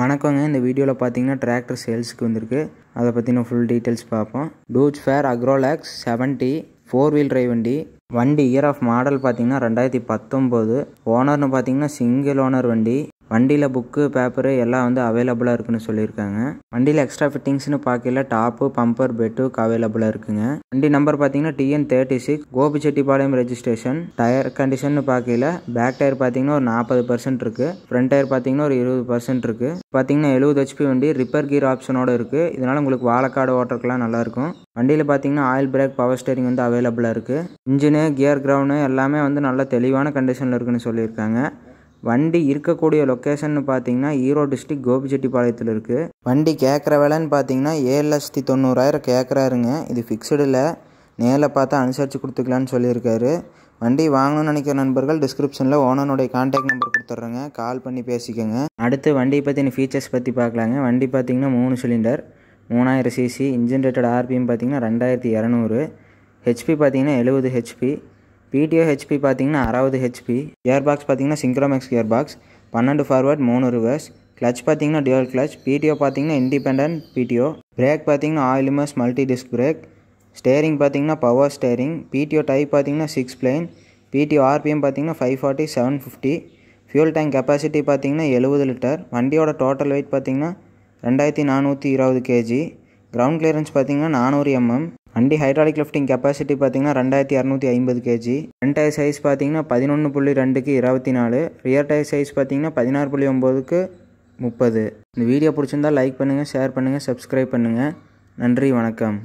வணக்கங்க இந்த வீடியோவில் பார்த்தீங்கன்னா டிராக்டர் சேல்ஸுக்கு வந்திருக்கு அதை பற்றின ஃபுல் டீட்டெயில்ஸ் பார்ப்போம் Deutz Fahr Agrolux seventy four wheel drive வண்டி வண்டி இயர் ஆஃப் மாடல் பார்த்தீங்கன்னா ரெண்டாயிரத்தி பத்தொம்போது ஓனர்னு பார்த்தீங்கன்னா சிங்கிள் ஓனர் வண்டி வண்டியில் புக்கு பேப்பரு எல்லாம் வந்து அவைலபிளாக இருக்குன்னு சொல்லியிருக்காங்க வண்டியில் எக்ஸ்ட்ரா ஃபிட்டிங்ஸ்னு பார்க்கல டாப்பு பம்பர் பெட்டுக்கு அவைலபிளாக இருக்குங்க வண்டி நம்பர் பார்த்தீங்கன்னா TN thirty six Gobichettipalayam registration tyre condition பார்க்கல பேக் டயர் பார்த்தீங்கன்னா ஒரு நாற்பது பர்சன்ட் இருக்குது ஃப்ரண்ட் டயர் பார்த்தீங்கன்னா ஒரு இருபது பர்சன்ட் இருக்குது பார்த்தீங்கன்னா எழுபது ஹெச்பி வண்டி ரிப்பேர் கீர் ஆப்ஷனோட இருக்குது இதனால உங்களுக்கு வாழக்காடு ஓட்டருக்குலாம் நல்லாயிருக்கும் வண்டியில் பார்த்தீங்கன்னா ஆயில் பிரேக் பவர் ஸ்டேரிங் வந்து அவைலபிளாக இருக்குது இன்ஜினு கியர் கிரவுண்டு எல்லாமே வந்து நல்லா தெளிவான கண்டிஷனில் இருக்குன்னு சொல்லியிருக்காங்க வண்டி இருக்கக்கூடிய லொக்கேஷன் பார்த்தீங்கன்னா ஈரோடு டிஸ்ட்ரிக் கோபிச்செட்டிப்பாளையத்தில் இருக்குது வண்டி கேட்குற விலைன்னு பார்த்தீங்கன்னா ஏழு லட்சத்தி தொண்ணூறாயிரம் கேட்குறாருங்க இது ஃபிக்ஸ்டில் நேரில் பார்த்தா அனுசரித்து கொடுத்துக்கலான்னு சொல்லியிருக்காரு வண்டி வாங்கணும்னு நினைக்கிற நண்பர்கள் டிஸ்கிரிப்ஷனில் ஓனனுடைய கான்டாக்ட் நம்பர் கொடுத்துட்றேங்க கால் பண்ணி பேசிக்கோங்க அடுத்து வண்டியை பற்றின ஃபீச்சர்ஸ் பற்றி பார்க்கலாங்க வண்டி பார்த்தீங்கன்னா மூணு சிலிண்டர் மூணாயிரம் சிசி இன்ஜின் ரேட்டட் ஆர்பிஎம் பார்த்திங்கன்னா ரெண்டாயிரத்தி இரநூறு ஹெச்பி பார்த்திங்கன்னா எழுபது ஹெச்பி பிடிஓ ஹெச்பி பார்த்தீங்கன்னா அறுபது ஹெச்பி கியர் பாக்ஸ் பார்த்தீங்கன்னா சிங்க்ரோமேக்ஸ் கியர் பாக்ஸ் பன்னெண்டு ஃபார்வர்ட் மூணு ரிவர்ஸ் கிளச் பார்த்தீங்கன்னா டியூவல் கிளச் பிடிஓ பார்த்தீங்கன்னா இண்டிபெண்டன்ட் பிடிஓ பிரேக் பார்த்தீங்கன்னா oil immersed multi disc brake steering பார்த்தீங்கன்னா பவர் ஸ்டேரிங் பிடிஓ டைப் பார்த்தீங்கன்னா சிக்ஸ் பிளேன் பிடிஓ ஆர்பிஎம் பார்த்தீங்கன்னா five forty seven fifty fuel tank capacity பார்த்தீங்கன்னா எழுபது லிட்டர் வண்டியோட டோட்டல் வெயிட் பார்த்தீங்கன்னா ரெண்டாயிரத்தி நானூற்றி இருபது கேஜி கிரவுண்ட் கிளியரன்ஸ் பார்த்தீங்கன்னா நானூறு எம்எம் வண்டி ஹைட்ராலிக் லிஃப்டிங் கெப்பாசிட்டி பார்த்தீங்கன்னா ரெண்டாயிரத்தி இரநூத்தி ஐம்பது கேஜி ஃப்ரண்ட் டயர் சைஸ் பார்த்தீங்கன்னா பதினொன்று புள்ளி ரெண்டுக்கு இருபத்தி நாலு ரியர் டயர் சைஸ் பார்த்தீங்கன்னா பதினாறு புள்ளி ஒம்போதுக்கு முப்பது இந்த வீடியோ பிடிச்சிருந்தால் லைக் பண்ணுங்கள் ஷேர் பண்ணுங்கள் சப்ஸ்கிரைப் பண்ணுங்கள் நன்றி வணக்கம்